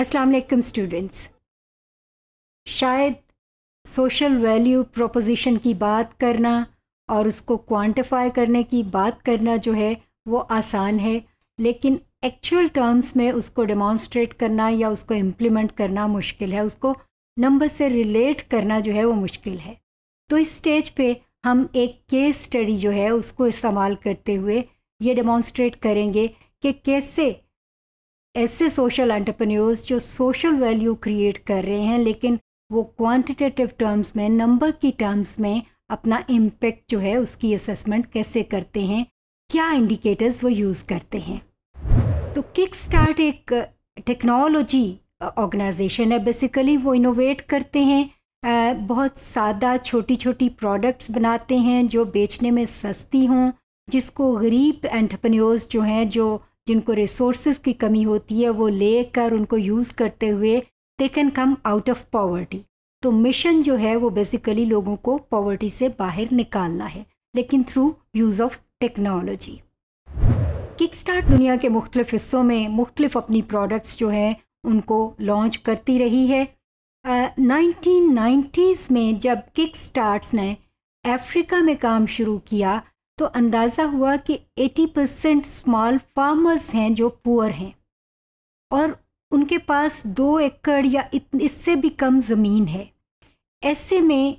असलकम स्टूडेंट्स शायद social value proposition की बात करना और उसको क्वांटिफाई करने की बात करना जो है वो आसान है लेकिन एक्चुअल टर्म्स में उसको डेमॉन्स्ट्रेट करना या उसको इम्प्लीमेंट करना मुश्किल है उसको नंबर से रिलेट करना जो है वो मुश्किल है तो इस स्टेज पे हम एक केस स्टडी जो है उसको इस्तेमाल करते हुए ये डेमॉन्स्ट्रेट करेंगे कि कैसे ऐसे सोशल एंटरप्रेन्योर्स जो सोशल वैल्यू क्रिएट कर रहे हैं लेकिन वो क्वांटिटेटिव टर्म्स में नंबर की टर्म्स में अपना इम्पेक्ट जो है उसकी असेसमेंट कैसे करते हैं क्या इंडिकेटर्स वो यूज़ करते हैं तो किक स्टार्ट एक टेक्नोलॉजी ऑर्गेनाइजेशन है बेसिकली वो इनोवेट करते हैं बहुत सादा छोटी छोटी प्रोडक्ट्स बनाते हैं जो बेचने में सस्ती हों जिसको गरीब एंटरप्रेन्योर्स जो हैं जो जिनको रिसोर्सेज की कमी होती है वो लेकर उनको यूज़ करते हुए they can come out of poverty तो मिशन जो है वो बेसिकली लोगों को पॉवर्टी से बाहर निकालना है लेकिन through use of technology KickStart दुनिया के मुख्तलिफ हिस्सों में मुख्तलिफ अपनी प्रोडक्ट्स जो हैं उनको लॉन्च करती रही है नाइनटीन uh, नाइन्टीज़ में जब किक स्टार्ट ने अफ्रीका में काम शुरू किया तो अंदाज़ा हुआ कि 80 परसेंट स्मॉल फार्मर्स हैं जो पुअर हैं और उनके पास दो एकड़ या इससे भी कम ज़मीन है ऐसे में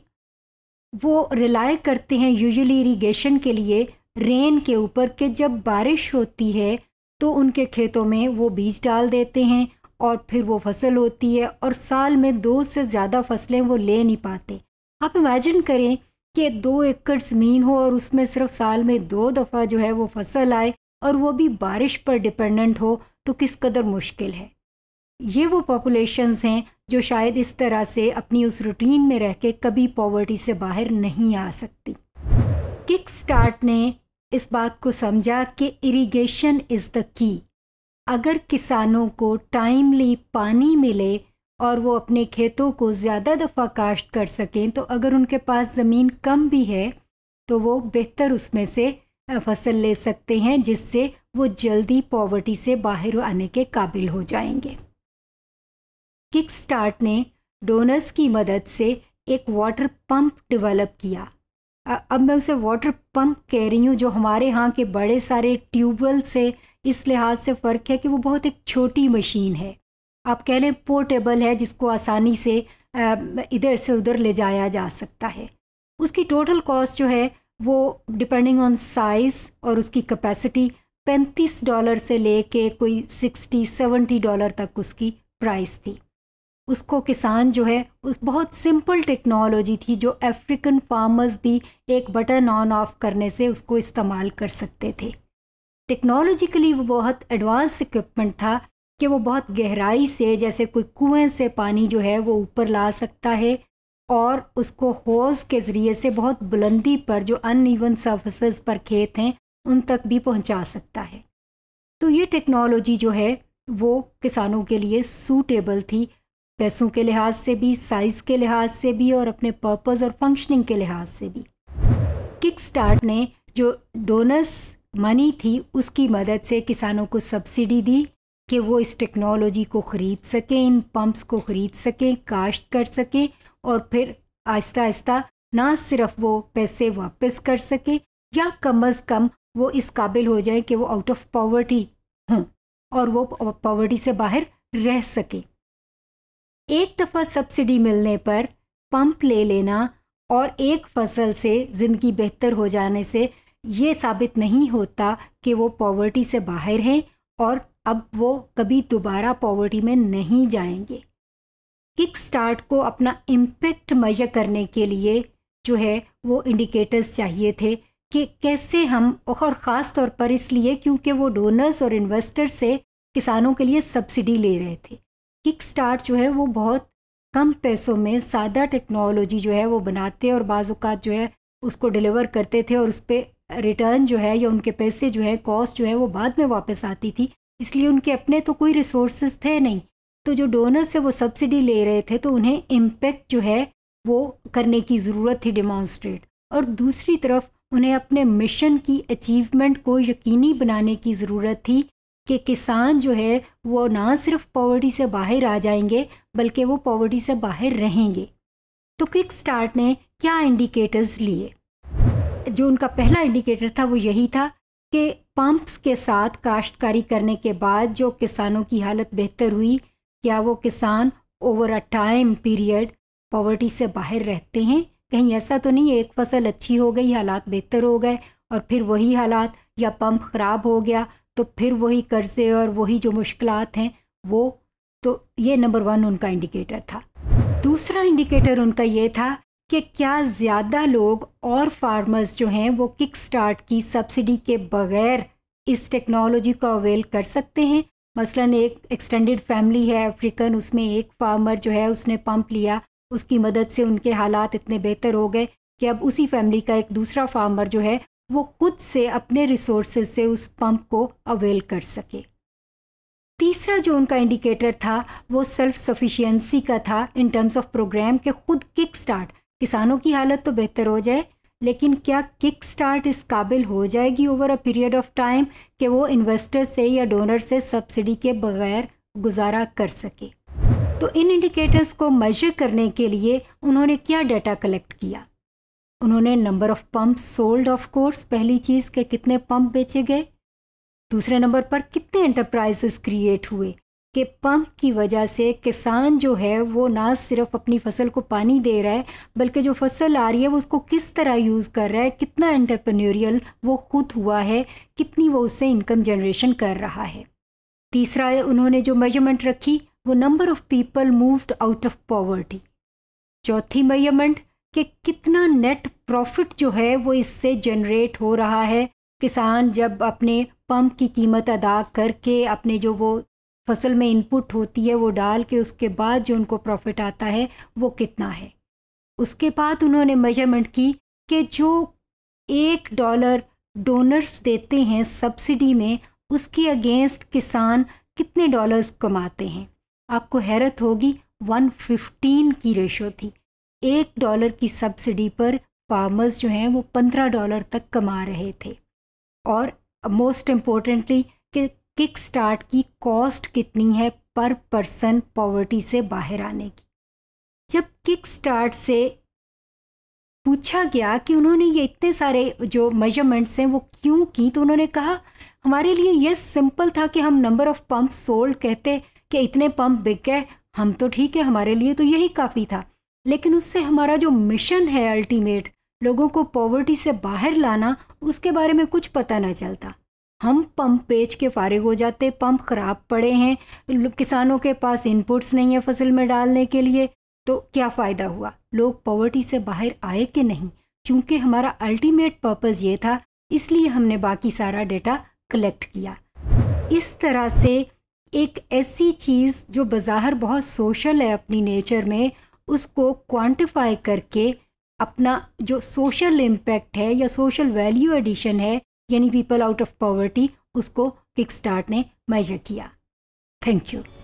वो रिलाय करते हैं यूजुअली इरीगेशन के लिए रेन के ऊपर कि जब बारिश होती है तो उनके खेतों में वो बीज डाल देते हैं और फिर वो फसल होती है और साल में दो से ज़्यादा फसलें वो ले नहीं पाते आप इमेजिन करें कि दो एकड़ ज़मीन हो और उसमें सिर्फ साल में दो दफ़ा जो है वो फसल आए और वो भी बारिश पर डिपेंडेंट हो तो किस कदर मुश्किल है ये वो पॉपुलेशंस हैं जो शायद इस तरह से अपनी उस रूटीन में रह के कभी पॉवर्टी से बाहर नहीं आ सकती किक स्टार्ट ने इस बात को समझा कि इरिगेशन इज़ द की अगर किसानों को टाइमली पानी मिले और वो अपने खेतों को ज़्यादा दफ़ा काश्त कर सकें तो अगर उनके पास ज़मीन कम भी है तो वो बेहतर उसमें से फसल ले सकते हैं जिससे वो जल्दी पॉवर्टी से बाहर आने के काबिल हो जाएंगे किक स्टार्ट ने डोनर्स की मदद से एक वाटर पंप डेवलप किया अब मैं उसे वाटर पंप कह रही हूँ जो हमारे यहाँ के बड़े सारे ट्यूबवेल से इस लिहाज से फ़र्क है कि वो बहुत एक छोटी मशीन है आप कह लें पोर्टेबल है जिसको आसानी से इधर से उधर ले जाया जा सकता है उसकी टोटल कॉस्ट जो है वो डिपेंडिंग ऑन साइज़ और उसकी कैपेसिटी पैंतीस डॉलर से ले के कोई सिक्सटी सेवेंटी डॉलर तक उसकी प्राइस थी उसको किसान जो है उस बहुत सिंपल टेक्नोलॉजी थी जो अफ्रीकन फार्मर्स भी एक बटन ऑन ऑफ करने से उसको इस्तेमाल कर सकते थे टेक्नोलॉजिकली वो बहुत एडवांस इक्विपमेंट था कि वो बहुत गहराई से जैसे कोई कुएं से पानी जो है वो ऊपर ला सकता है और उसको होज के ज़रिए से बहुत बुलंदी पर जो ईवन सर्फेसेस पर खेत हैं उन तक भी पहुंचा सकता है तो ये टेक्नोलॉजी जो है वो किसानों के लिए सूटेबल थी पैसों के लिहाज से भी साइज़ के लिहाज से भी और अपने पर्पस और फंक्शनिंग के लिहाज से भी किक स्टार्ट ने जो डोनस मनी थी उसकी मदद से किसानों को सब्सिडी दी कि वो इस टेक्नोलॉजी को ख़रीद सकें इन पम्प्स को ख़रीद सकें काश्त कर सकें और फिर आहिस्ता आहिस्ता ना सिर्फ वो पैसे वापस कर सकें या कम अज़ कम वो इस काबिल हो जाए कि वो आउट ऑफ पॉवर्टी हों और वो पॉवर्टी से बाहर रह सके एक दफ़ा सब्सिडी मिलने पर पंप ले लेना और एक फसल से ज़िंदगी बेहतर हो जाने से ये साबित नहीं होता कि वो पॉवर्टी से बाहर हैं और अब वो कभी दोबारा पॉवर्टी में नहीं जाएंगे किक स्टार्ट को अपना इम्पैक्ट मेजर करने के लिए जो है वो इंडिकेटर्स चाहिए थे कि कैसे हम और ख़ास तौर पर इसलिए क्योंकि वो डोनर्स और इन्वेस्टर से किसानों के लिए सब्सिडी ले रहे थे किक स्टार्ट जो है वो बहुत कम पैसों में सादा टेक्नोलॉजी जो है वो बनाते और बाज़ात जो है उसको डिलीवर करते थे और उस पर रिटर्न जो है या उनके पैसे जो है कॉस्ट जो है वो बाद में वापस आती थी इसलिए उनके अपने तो कोई रिसोर्सेज थे नहीं तो जो डोनर्स है वो सब्सिडी ले रहे थे तो उन्हें इम्पेक्ट जो है वो करने की ज़रूरत थी डिमॉन्स्ट्रेट और दूसरी तरफ उन्हें अपने मिशन की अचीवमेंट को यकीनी बनाने की ज़रूरत थी कि किसान जो है वो ना सिर्फ पॉवर्टी से बाहर आ जाएंगे बल्कि वो पॉवर्टी से बाहर रहेंगे तो किक स्टार्ट ने क्या इंडिकेटर्स लिए जो उनका पहला इंडिकेटर था वो यही था कि पंप्स के साथ काश्तकारी करने के बाद जो किसानों की हालत बेहतर हुई क्या वो किसान over a time period poverty से बाहर रहते हैं कहीं ऐसा तो नहीं एक फसल अच्छी हो गई हालात बेहतर हो गए और फिर वही हालात या पंप ख़राब हो गया तो फिर वही कर्जे और वही जो मुश्किल हैं वो तो ये नंबर वन उनका इंडिकेटर था दूसरा इंडिकेटर उनका ये था कि क्या ज़्यादा लोग और फार्मर्स जो हैं वो किक स्टार्ट की सब्सिडी के बगैर इस टेक्नोलॉजी को अवेल कर सकते हैं मसलन एक एक्सटेंडेड फैमिली है अफ्रीकन उसमें एक फार्मर जो है उसने पंप लिया उसकी मदद से उनके हालात इतने बेहतर हो गए कि अब उसी फैमिली का एक दूसरा फार्मर जो है वो खुद से अपने रिसोर्स से उस पंप को अवेल कर सके तीसरा जो उनका इंडिकेटर था वो सेल्फ सफिशिएंसी का था इन टर्म्स ऑफ प्रोग्राम के खुद किक स्टार्ट किसानों की हालत तो बेहतर हो जाए लेकिन क्या किक स्टार्ट इस काबिल हो जाएगी over a period of time कि वो इन्वेस्टर से या डोनर से सब्सिडी के बगैर गुजारा कर सके तो इन इंडिकेटर्स को मेजर करने के लिए उन्होंने क्या डाटा कलेक्ट किया उन्होंने number of pump sold of course पहली चीज़ के कितने पंप बेचे गए दूसरे नंबर पर कितने एंटरप्राइजेस क्रिएट हुए कि पंप की वजह से किसान जो है वो ना सिर्फ अपनी फसल को पानी दे रहा है बल्कि जो फसल आ रही है वो उसको किस तरह यूज़ कर रहा है कितना एंटरप्रेन्योरियल वो खुद हुआ है कितनी वो उससे इनकम जनरेशन कर रहा है तीसरा उन्होंने जो मेजरमेंट रखी वो number of people moved out of poverty चौथी मेजरमेंट कि कितना नेट प्रॉफिट जो है वो इससे जनरेट हो रहा है किसान जब अपने पंप की कीमत अदा करके अपने जो वो फसल में इनपुट होती है वो डाल के उसके बाद जो उनको प्रॉफिट आता है वो कितना है उसके बाद उन्होंने मेजरमेंट की कि जो एक डॉलर डोनर्स देते हैं सब्सिडी में उसके अगेंस्ट किसान कितने डॉलर्स कमाते हैं आपको हैरत होगी वन फिफ्टीन की रेशो थी एक डॉलर की सब्सिडी पर फार्मर्स जो हैं वो पंद्रह डॉलर तक कमा रहे थे और मोस्ट इम्पोर्टेंटली कि किक स्टार्ट की कॉस्ट कितनी है पर पर्सन पॉवर्टी से बाहर आने की जब किक स्टार्ट से पूछा गया कि उन्होंने ये इतने सारे जो मेजरमेंट्स हैं वो क्यों की तो उन्होंने कहा हमारे लिए ये सिंपल था कि हम नंबर ऑफ़ पम्प सोल्ड कहते कि इतने पम्प बिक गए हम तो ठीक है हमारे लिए तो यही काफ़ी था लेकिन उससे हमारा जो मिशन है अल्टीमेट लोगों को पॉवर्टी से बाहर लाना उसके बारे में कुछ पता ना चलता हम पंप बेच के फारिग हो जाते पंप खराब पड़े हैं किसानों के पास इनपुट्स नहीं है फसल में डालने के लिए तो क्या फ़ायदा हुआ लोग पॉवर्टी से बाहर आए कि नहीं क्योंकि हमारा अल्टीमेट पर्पज़ ये था इसलिए हमने बाकी सारा डेटा कलेक्ट किया इस तरह से एक ऐसी चीज़ जो बाज़ार बहुत सोशल है अपनी नेचर में उसको क्वांटिफाई करके अपना जो सोशल इम्पैक्ट है या सोशल वैल्यू एडिशन है यानी पीपल आउट ऑफ पॉवर्टी उसको किक स्टार्ट ने मेजर किया थैंक यू